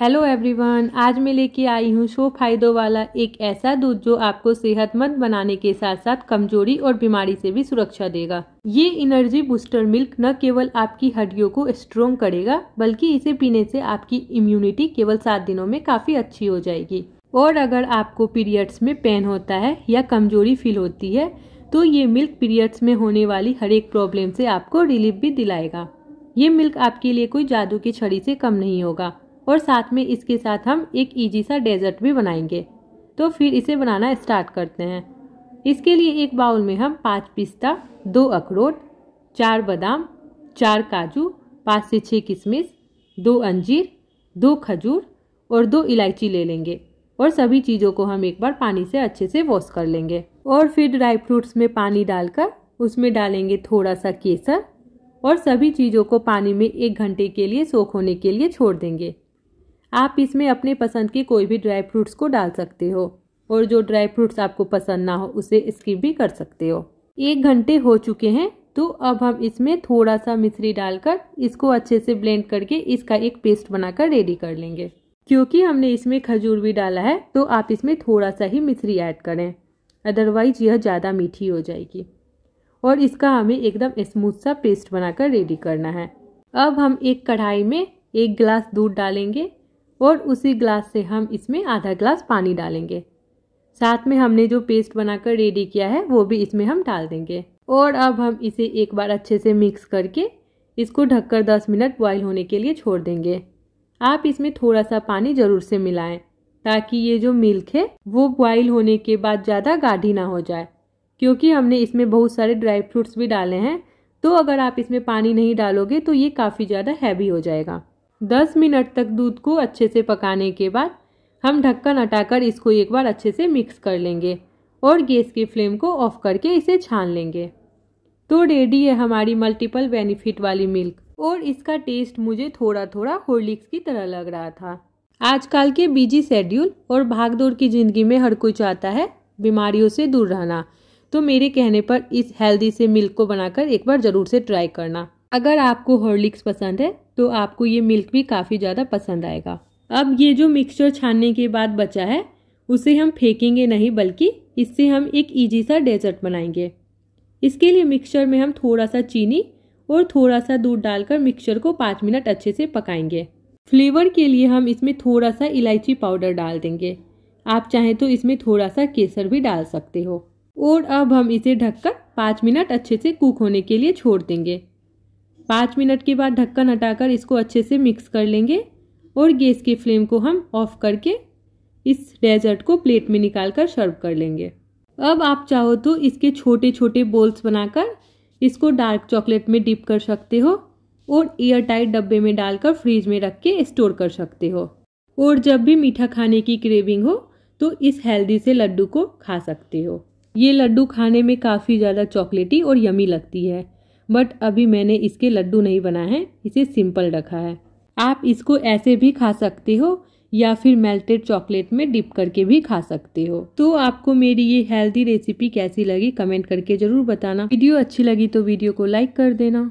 hello everyone आज मैं लेके आई हूँ शो फायदों वाला एक ऐसा दूध जो आपको सेहतमंद बनाने के साथ साथ कमजोरी और बीमारी से भी सुरक्षा देगा ये एनर्जी बूस्टर मिल्क न केवल आपकी हड्डियों को स्ट्रोंग करेगा बल्कि इसे पीने से आपकी इम्यूनिटी केवल सात दिनों में काफ़ी अच्छी हो जाएगी और अगर आपको पीरियड्स में पेन होता है या कमजोरी फील होती है तो ये मिल्क पीरियड्स में होने वाली हर एक प्रॉब्लम से आपको रिलीफ भी दिलाएगा ये मिल्क आपके लिए कोई जादू की छड़ी से कम नहीं होगा और साथ में इसके साथ हम एक ईजी सा डेजर्ट भी बनाएंगे तो फिर इसे बनाना स्टार्ट करते हैं इसके लिए एक बाउल में हम पाँच पिस्ता दो अखरोट चार बादाम चार काजू पाँच से छः किशमिश दो अंजीर दो खजूर और दो इलायची ले लेंगे और सभी चीज़ों को हम एक बार पानी से अच्छे से वॉश कर लेंगे और फिर ड्राई फ्रूट्स में पानी डालकर उसमें डालेंगे थोड़ा सा केसर और सभी चीज़ों को पानी में एक घंटे के लिए सोख होने के लिए छोड़ देंगे आप इसमें अपने पसंद के कोई भी ड्राई फ्रूट्स को डाल सकते हो और जो ड्राई फ्रूट्स आपको पसंद ना हो उसे स्किप भी कर सकते हो एक घंटे हो चुके हैं तो अब हम इसमें थोड़ा सा मिश्री डालकर इसको अच्छे से ब्लेंड करके इसका एक पेस्ट बनाकर रेडी कर लेंगे क्योंकि हमने इसमें खजूर भी डाला है तो आप इसमें थोड़ा सा ही मिश्री ऐड करें अदरवाइज यह ज़्यादा मीठी हो जाएगी और इसका हमें एकदम स्मूथ सा पेस्ट बनाकर रेडी करना है अब हम एक कढ़ाई में एक गिलास दूध डालेंगे और उसी ग्लास से हम इसमें आधा ग्लास पानी डालेंगे साथ में हमने जो पेस्ट बनाकर रेडी किया है वो भी इसमें हम डाल देंगे और अब हम इसे एक बार अच्छे से मिक्स करके इसको ढककर 10 मिनट बॉईल होने के लिए छोड़ देंगे आप इसमें थोड़ा सा पानी ज़रूर से मिलाएं ताकि ये जो मिल्क है वो बॉईल होने के बाद ज़्यादा गाढ़ी ना हो जाए क्योंकि हमने इसमें बहुत सारे ड्राई फ्रूट्स भी डाले हैं तो अगर आप इसमें पानी नहीं डालोगे तो ये काफ़ी ज़्यादा हैवी हो जाएगा दस मिनट तक दूध को अच्छे से पकाने के बाद हम ढक्कन हटाकर इसको एक बार अच्छे से मिक्स कर लेंगे और गैस की फ्लेम को ऑफ करके इसे छान लेंगे तो रेडी है हमारी मल्टीपल बेनिफिट वाली मिल्क और इसका टेस्ट मुझे थोड़ा थोड़ा हॉर्लिक्स की तरह लग रहा था आजकल के बिजी शेड्यूल और भागदौड़ की ज़िंदगी में हर कोई चाहता है बीमारियों से दूर रहना तो मेरे कहने पर इस हेल्दी से मिल्क को बनाकर एक बार ज़रूर से ट्राई करना अगर आपको हॉर्लिक्स पसंद है तो आपको ये मिल्क भी काफ़ी ज़्यादा पसंद आएगा अब ये जो मिक्सचर छानने के बाद बचा है उसे हम फेंकेंगे नहीं बल्कि इससे हम एक ईजी सा डेजर्ट बनाएंगे इसके लिए मिक्सचर में हम थोड़ा सा चीनी और थोड़ा सा दूध डालकर मिक्सचर को पाँच मिनट अच्छे से पकाएंगे फ्लेवर के लिए हम इसमें थोड़ा सा इलायची पाउडर डाल देंगे आप चाहें तो इसमें थोड़ा सा केसर भी डाल सकते हो और अब हम इसे ढककर पाँच मिनट अच्छे से कुक होने के लिए छोड़ देंगे पाँच मिनट के बाद ढक्कन हटाकर इसको अच्छे से मिक्स कर लेंगे और गैस की फ्लेम को हम ऑफ करके इस डेजर्ट को प्लेट में निकाल कर सर्व कर लेंगे अब आप चाहो तो इसके छोटे छोटे बोल्स बनाकर इसको डार्क चॉकलेट में डिप कर सकते हो और एयर टाइट डब्बे में डालकर फ्रीज में रख के स्टोर कर सकते हो और जब भी मीठा खाने की क्रेविंग हो तो इस हेल्दी से लड्डू को खा सकते हो ये लड्डू खाने में काफ़ी ज़्यादा चॉकलेटी और यमी लगती है बट अभी मैंने इसके लड्डू नहीं बनाए हैं इसे सिंपल रखा है आप इसको ऐसे भी खा सकते हो या फिर मेल्टेड चॉकलेट में डिप करके भी खा सकते हो तो आपको मेरी ये हेल्दी रेसिपी कैसी लगी कमेंट करके जरूर बताना वीडियो अच्छी लगी तो वीडियो को लाइक कर देना